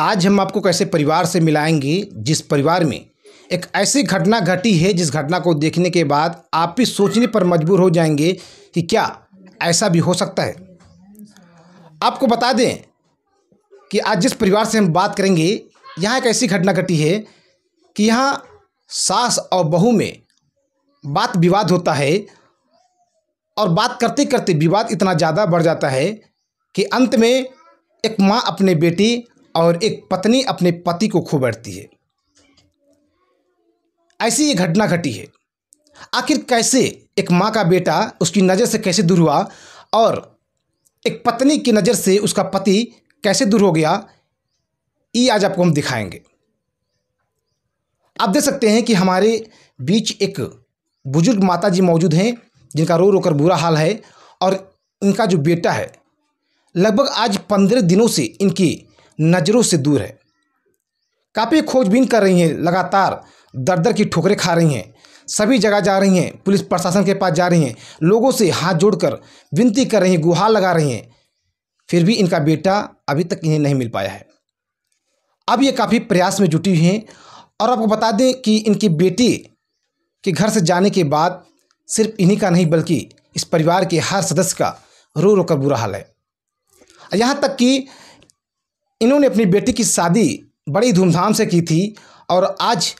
आज हम आपको कैसे परिवार से मिलाएंगे जिस परिवार में एक ऐसी घटना घटी है जिस घटना को देखने के बाद आप भी सोचने पर मजबूर हो जाएंगे कि क्या ऐसा भी हो सकता है आपको बता दें कि आज जिस परिवार से हम बात करेंगे यहाँ एक ऐसी घटना घटी है कि यहाँ सास और बहू में बात विवाद होता है और बात करते करते विवाद इतना ज़्यादा बढ़ जाता है कि अंत में एक माँ अपने बेटी और एक पत्नी अपने पति को खो बैठती है ऐसी ये घटना घटी है आखिर कैसे एक माँ का बेटा उसकी नज़र से कैसे दूर हुआ और एक पत्नी की नज़र से उसका पति कैसे दूर हो गया ये आज आपको हम दिखाएंगे आप देख सकते हैं कि हमारे बीच एक बुजुर्ग माता जी मौजूद हैं जिनका रो रो कर बुरा हाल है और इनका जो बेटा है लगभग आज पंद्रह दिनों से इनकी नज़रों से दूर है काफ़ी खोजबीन कर रही हैं लगातार दर दर की ठोकरें खा रही हैं सभी जगह जा रही हैं पुलिस प्रशासन के पास जा रही हैं लोगों से हाथ जोड़कर विनती कर रही हैं गुहार लगा रही हैं फिर भी इनका बेटा अभी तक इन्हें नहीं मिल पाया है अब ये काफ़ी प्रयास में जुटी हुई हैं और आपको बता दें कि इनकी बेटी के घर से जाने के बाद सिर्फ इन्हीं का नहीं बल्कि इस परिवार के हर सदस्य का रो रो कर बुरा हाल है यहाँ तक कि इन्होंने अपनी बेटी की शादी बड़ी धूमधाम से की थी और आज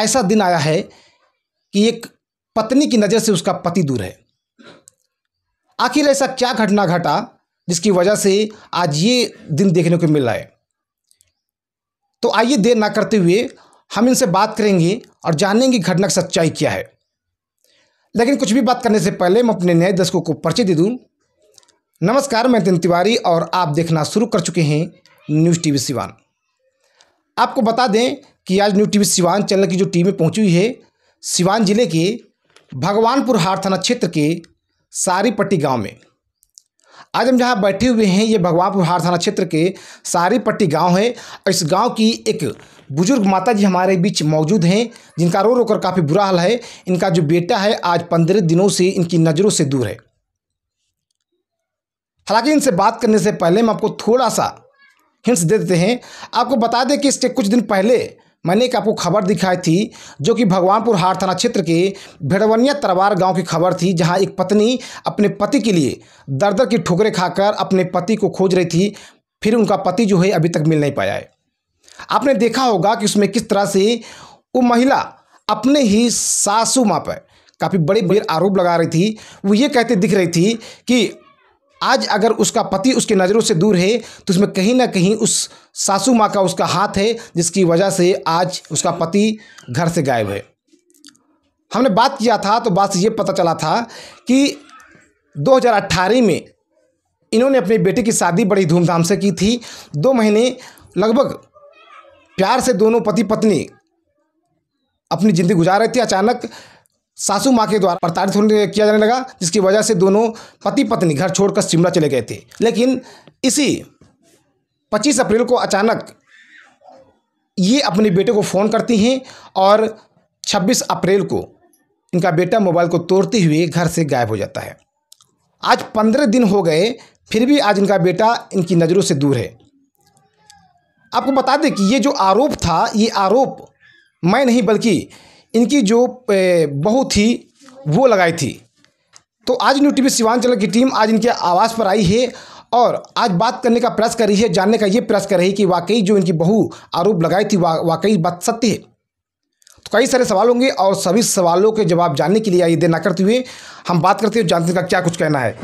ऐसा दिन आया है कि एक पत्नी की नज़र से उसका पति दूर है आखिर ऐसा क्या घटना घटा जिसकी वजह से आज ये दिन देखने को मिल रहा है तो आइए देर ना करते हुए हम इनसे बात करेंगे और जानेंगे घटना की सच्चाई क्या है लेकिन कुछ भी बात करने से पहले मैं अपने नए दर्शकों को परिचय दे दूँ नमस्कार मैं तिन तिवारी और आप देखना शुरू कर चुके हैं न्यूज़ टी वी सिवान आपको बता दें कि आज news T V Siwan channel की जो टीमें पहुंची हुई है सिवान जिले के भगवानपुर हार थाना क्षेत्र के सारीपट्टी गांव में आज हम जहां बैठे हुए हैं ये भगवानपुर हार थाना क्षेत्र के सारीपट्टी गांव है और इस गांव की एक बुजुर्ग माता जी हमारे बीच मौजूद हैं जिनका रो रोकर काफ़ी बुरा हाल है इनका जो बेटा है आज पंद्रह दिनों से इनकी नज़रों से दूर है हालांकि इनसे बात करने से पहले मैं आपको थोड़ा सा हिंट्स दे देते हैं आपको बता दें कि इसके कुछ दिन पहले मैंने एक आपको खबर दिखाई थी जो कि भगवानपुर हार थाना क्षेत्र के भेड़वनिया तरवार गांव की खबर थी जहां एक पत्नी अपने पति के लिए दर दर की ठोकरें खाकर अपने पति को खोज रही थी फिर उनका पति जो है अभी तक मिल नहीं पाया है आपने देखा होगा कि उसमें किस तरह से वो महिला अपने ही सासू माँ पर काफ़ी बड़े बड़े आरोप लगा रही थी वो ये कहते दिख रही थी कि आज अगर उसका पति उसकी नज़रों से दूर है तो उसमें कहीं ना कहीं उस सासू माँ का उसका हाथ है जिसकी वजह से आज उसका पति घर से गायब है हमने बात किया था तो बात से ये पता चला था कि 2018 में इन्होंने अपने बेटे की शादी बड़ी धूमधाम से की थी दो महीने लगभग प्यार से दोनों पति पत्नी अपनी ज़िंदगी गुजार रहे थे अचानक सासू माँ के द्वारा प्रताड़ित होने किया जाने लगा जिसकी वजह से दोनों पति पत्नी घर छोड़कर शिमला चले गए थे लेकिन इसी पच्चीस अप्रैल को अचानक ये अपने बेटे को फ़ोन करती हैं और 26 अप्रैल को इनका बेटा मोबाइल को तोड़ते हुए घर से गायब हो जाता है आज पंद्रह दिन हो गए फिर भी आज इनका बेटा इनकी नज़रों से दूर है आपको बता दें कि ये जो आरोप था ये आरोप मैं नहीं बल्कि इनकी जो बहुत ही वो लगाई थी तो आज न्यू टीवी सीमांचल की टीम आज इनके आवास पर आई है और आज बात करने का प्रयास कर रही है जानने का ये प्रयास कर रही है कि वाकई जो इनकी बहू आरोप लगाई थी वा, वाकई बात सत्य है तो कई सारे सवाल होंगे और सभी सवालों के जवाब जानने के लिए आइए देना करते हुए हम बात करते हुए जानते का क्या कुछ कहना है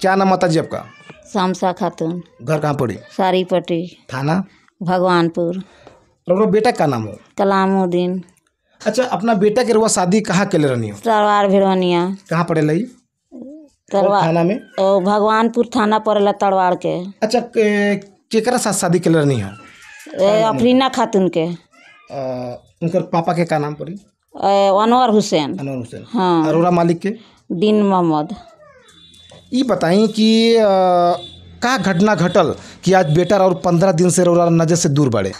क्या नाम माता जी आपका सामसा खातून घर कहाँ पड़ी सारी पट्टी थाना भगवानपुर बेटा का नाम हो कलामुद्दीन अच्छा अपना बेटा के रुआ शादी कहाँ के रहनी तरवार भिड़वनिया कहाँ पड़े लई तरवार थाना में भगवानपुर थाना पड़ेला तरवार के अच्छा केकरा साथ शादी के रहनी हो अफरीना खातून के उनकर पापा के का नाम पड़ी अनवर हुसैन अनवर हुसैन हाँ अरोरा मालिक के दीन मोहम्मद ये बताई कि का घटना घटल कि आज बेटा और पंद्रह दिन से नजर से दूर बढ़े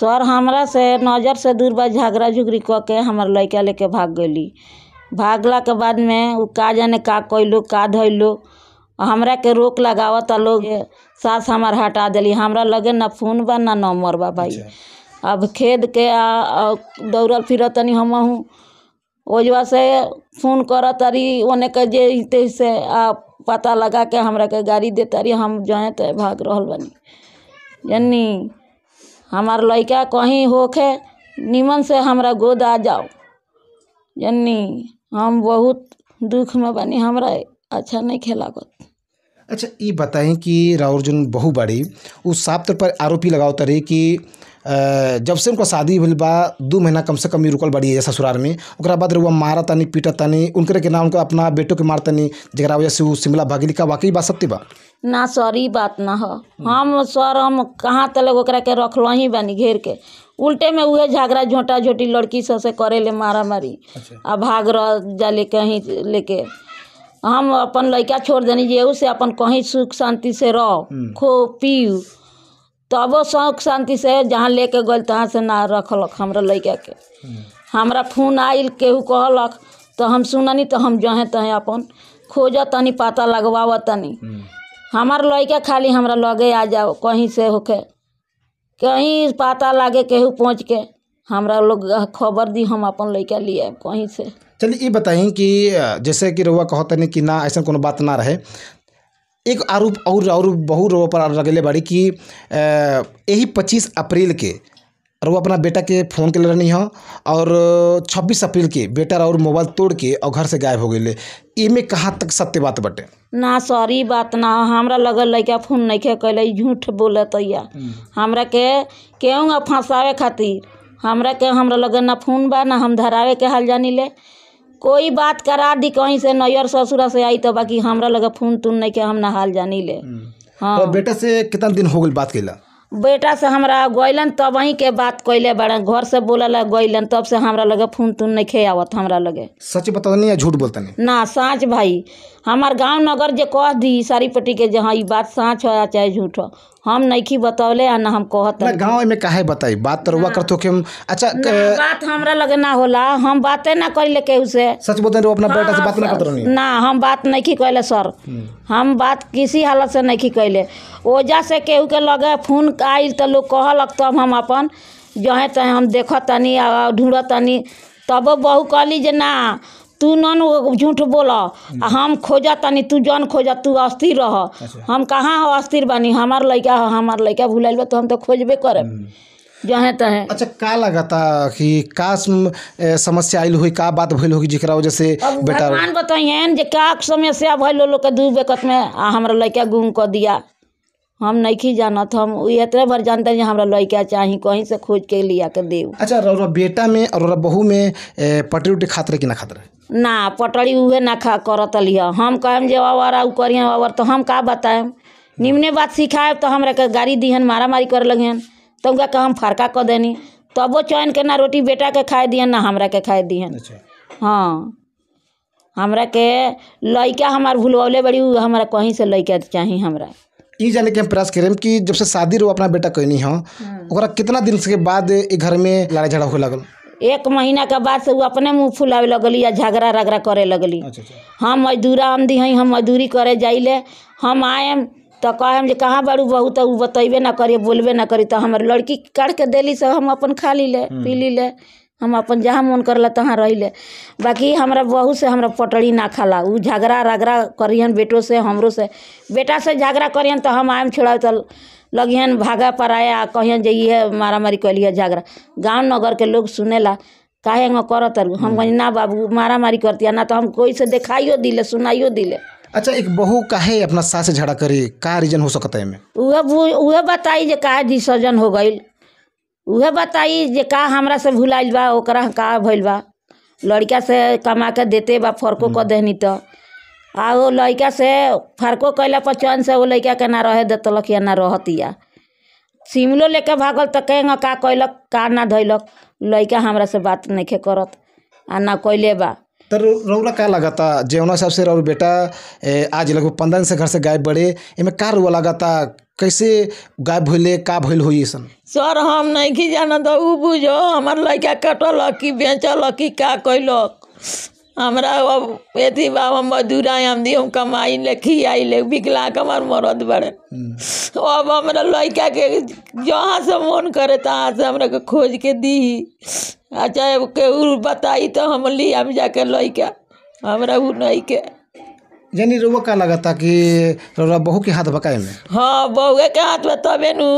सर हमरा से नज़र से दूर बा झगड़ा झुगड़ी करके के हमर लइका लेके भाग गई भागला के बाद में उ का जाने का कैलो का धैलो हमरा के रोक लगावता लोग सास हमार हटा दिली हमरा लगे ना फोन बा ना नंबर बा भाई अच्छा। अब खेद के दौड़ल फिर तनी हम ओजवा से फोन करत तारी ओने के जे से आ पता लगा के हमरा के गाड़ी दे तारी हम जाए तो भाग रहा बनी जानी हमार लड़का कहीं होखे निमन से हमरा गोद आ जाओ जन्नी हम बहुत दुख में बनी हमरा अच्छा नहीं खेलागत अच्छा ये बताएं कि राउर जन बहु बड़ी उस साफ तौर पर आरोपी लगाओ तरह कि जब से उनका शादी हुई बा दो महीना कम से कम रुकल बड़ी है ससुराल में ओकरा बाद रुआ मारा तानी पीटा तानी उनके के नाम उनका अपना बेटों के नहीं जरा वजह से वो शिमला भागी का वाकई बात सत्य बा ना सर बात ना हो हम सर हम कहाँ तक के रखल ही बनी घेर के उल्टे में उहे झगड़ा झोटा झोटी लड़की सबसे करे ले मारा मारी अच्छा। आ भाग रह जाले कहीं लेके हम अपन लड़का छोड़ देनी जे से अपन कहीं सुख शांति से रह खो पीऊ तब सुख शांति से जहाँ लेके गल तहाँ से ना रखलक हमारे लड़का के हमारा हम्म। फोन आयल केहू कहल तो हम सुननी तो हम जहें तहें अपन खोज तनी पता लगवा तनी हम्म। हमार लड़का खाली हमरा लगे आ जाओ कहीं से होके कहीं पता लागे केहू पहुँच के हमरा लोग खबर दी हम अपन लड़का लिए कहीं से चलिए ये बताइए कि जैसे कि रोवा कहते तनी कि ना ऐसा कोनो बात ना रहे एक आरोप और और बहु रोवा पर लगले बड़ी कि यही पच्चीस अप्रैल के रउआ अपना बेटा के फ़ोन के रहनी हो और 26 अप्रैल के बेटा और मोबाइल तोड़ के और घर से गायब हो गए इमें कहाँ तक सत्य बात बटे ना सॉरी बात ना हमरा लगल लइका फ़ोन नइखे कइले झूठ बोलतिया हम्म। हमरा के केहू फंसावे खातिर हमरा के हमरा लगे ना फ़ोन बा ना हम धरावे के हाल जानी ले कोई बात करा दी कहीं से नैयर ससुरा से आई तो बाकी हमरा लगे फ़ोन तून के हम ना हाल जानी ले हम्म। हाँ तो बेटा से कितना दिन हो गई बात कैला बेटा से हमरा गोइलन तब वहीं के बात कैले बड़ा घर से ला गोइलन तब से हमरा लगे फोन तून नहीं आवत हमरा लगे सच बतानी या झूठ बोलतनी ना सच भाई हमार गांव नगर जे कह दी सारी पट्टी के हाँ बात साँच हो या चाहे झूठ हो हम नइखी बतौले आ ना हम कहत ना गांव में काहे बताई बात तरुआ हाँ। करतो कि हम अच्छा कर... बात हमरा लगे ना होला हम बाते ना कइले के उसे सच बोलते रो अपना बेटा से हाँ, बात ना करत नहीं ना हम बात नहीं की कहले सर हम्म। हम बात किसी हालत से नहीं की कहले ओजा से केहू के लगे फोन आई तो लोग कह तब हम अपन जहे तहे हम देख तनी ढूंढत तनी तब बहू कहली जे ना तू नन झूठ बोला हम्म। हम खोजा तनी तू जन खोजा तू अस्थिर रह अच्छा। हम कहाँ हो अस्थिर बनी हमार लैका हो हमार लइका भुलाइल तो हम तो खोजबे करब हम्म। जहे तहे अच्छा का लगाता कि का समस्या आइल हुई का बात भइल होगी जेकरा वजह से बेटा भगवान बताइए जे का समस्या भइल लोग के दू बेकत में आ हमारा लइका गुम कर दिया हम नहीं जानत हम इतने भर जानते हैं हमारा लड़का चाहिए कहीं से खोज के लिया के देव अच्छा बेटा में और बहू में पटरी उटी खातर कि ना खातर है ना पटड़ी उहे ना खा करतली हम कहब जे अवर उ करिहन अवर तो हम का बताए निम्ने बात सिखाए तो हर के गारी दीहन मारा मारी कर लगिहन तो उनका के हम फरका क देनी तबो चैन के ना रोटी बेटा के खाए दिहन ना हमरा के खाए दीहन अच्छा। हाँ हमरा के लइका हमार भुलवले बड़ी हमारा कहीं से लइका चाहिए हमरा ये जाने के हम प्रयास करें कि जब से शादी रो अपना बेटा कहनी हो हम्म। कितना दिन के बाद घर में लड़ाई झगड़ा हो लगल एक महीना के बाद से वो अपने मुँह फुलावे लगली आ झगड़ा रगड़ा करे लगली अच्छा, अच्छा। हम मजदूरा आमदी हई हम मजदूरी करे जाइले हम आए तो कहम जो कहाँ बड़ू बहू तो बतेबे ना करिए बोलबे ना करी तो हमारे लड़की कर के दिली से हम अपन खा ली ले हम्म। पी ली ले हम अपन जहाँ मन कर तहाँ रही ले बाकी हमारा बहू से हमारा पटड़ी ना खाला वो झगड़ा रगड़ा करियन बेटो से हमरो से बेटा से झगड़ा करियन तो हम आएम छोड़ा तो लगिहन भागा पराया कहियन जइहे मारा मारी कइलिहे झगड़ा गाँव नगर के लोग सुनेला काहे हम करत हम हम्म। कहीं ना बाबू मारा मारी करती ना तो हम कोई से दिखाइयो दिले सुनाइयो दिले अच्छा एक बहू काहे अपना सास से झगड़ा करी का रीजन हो सकता है वह बताई जे कहा डिसर्जन हो गई वह बताई जे का हमरा से भुलाइल बा ओकरा का भइल बा लड़का से कमा के देते बा फरको हम्म। कर देनी तो आ उ से फर्को कैला पर चैन से वो लइका के ना रह देतलक या ना रहतिया सिमलो लेके भागल तो कहें का कैलक का ना धैलक लैका हमरा से बात के करत आ ना कैले बा तर रौरा का लगाता जेवना हिसाब से और बेटा आज लगभग पंद्रह दिन से घर से गायब बड़े इमें का रुआ लगाता कैसे गायब भैले का भइल होई सन सर हम नहीं जानत तो बुझो हमार लड़का कटल कि बेचल कि का कैलक हमरा अब मजदूर आए हम मजदूरा हम कमाई ले खियाई ले बिकला हमार मरद बड़े हम्म। अब हमारा लड़का के जहाँ से मन करे तहाँ से हमरा के खोज के दी अच्छा केहू बताई तो हम हम जाके लड़का हमारा उ नहीं के यानी रोवा का लगा था कि रोवा बहू के हाथ बकाए में हाँ बहू के हाथ बता बेनू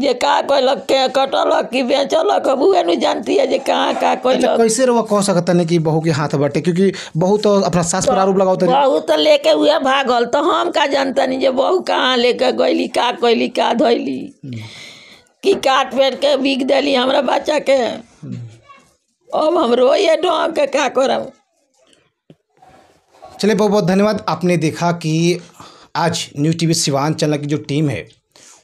जे का कोई कैलक के कटल की बेचल अब उहे नहीं जानती है जे कहां का कोई अच्छा, लग कैसे रो कह सकता ने कि बहु के हाथ बटे क्योंकि बहुत तो अपना सास पर आरोप लगाओ बहु तो लेके हुए भागल तो हम का जानता नहीं जे बहु कहां लेके गईली का कोइली का धैली की काट पेट के बिक देली हमरा बच्चा के अब हम रोइए डॉ के का करब चलिए बहुत बहुत धन्यवाद आपने देखा कि आज न्यूज टीवी सिवान चैनल की जो टीम है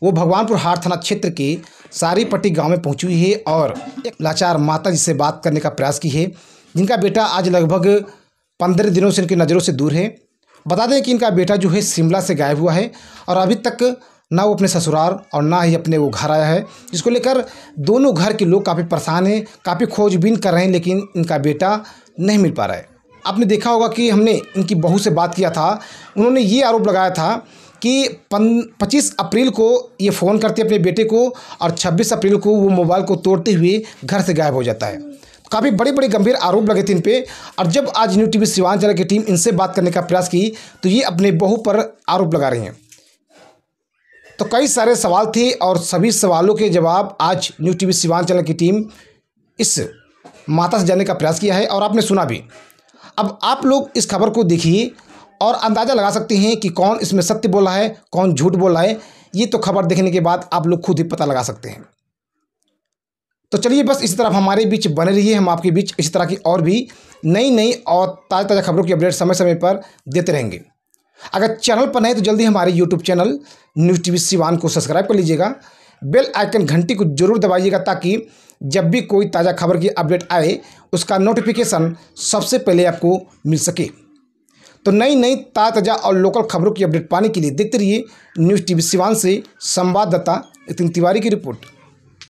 वो भगवानपुर हाट थाना क्षेत्र के सारीपट्टी गांव में पहुंची हुई है और एक लाचार माता जी से बात करने का प्रयास की है जिनका बेटा आज लगभग पंद्रह दिनों से इनकी नज़रों से दूर है बता दें कि इनका बेटा जो है शिमला से गायब हुआ है और अभी तक ना वो अपने ससुराल और ना ही अपने वो घर आया है जिसको लेकर दोनों घर के लोग काफ़ी परेशान हैं काफ़ी खोजबीन कर रहे हैं लेकिन इनका बेटा नहीं मिल पा रहा है आपने देखा होगा कि हमने इनकी बहू से बात किया था उन्होंने ये आरोप लगाया था कि पच्चीस अप्रैल को ये फ़ोन करते अपने बेटे को और छब्बीस अप्रैल को वो मोबाइल को तोड़ते हुए घर से गायब हो जाता है तो काफ़ी बड़े बड़े गंभीर आरोप लगे थे इन पर और जब आज न्यू सिवान चैनल की टीम इनसे बात करने का प्रयास की तो ये अपने बहू पर आरोप लगा रही हैं तो कई सारे सवाल थे और सभी सवालों के जवाब आज न्यू सिवान चैनल की टीम इस माता से जाने का प्रयास किया है और आपने सुना भी अब आप लोग इस खबर को देखिए और अंदाज़ा लगा सकते हैं कि कौन इसमें सत्य बोला है कौन झूठ बोला है ये तो खबर देखने के बाद आप लोग खुद ही पता लगा सकते हैं तो चलिए बस इसी तरह हमारे बीच बने रहिए हम आपके बीच इसी तरह की और भी नई नई और ताज़ा ताज़ा खबरों की अपडेट समय समय पर देते रहेंगे अगर चैनल पर नए तो जल्दी हमारे YouTube channel news T Siwan को सब्सक्राइब कर लीजिएगा बेल आइकन घंटी को जरूर दबाइएगा ताकि जब भी कोई ताज़ा खबर की अपडेट आए उसका नोटिफिकेशन सबसे पहले आपको मिल सके तो नई नई ताज़ा और लोकल खबरों की अपडेट पाने के लिए देखते रहिए न्यूज़ टीवी सिवान से संवाददाता नितिन तिवारी की रिपोर्ट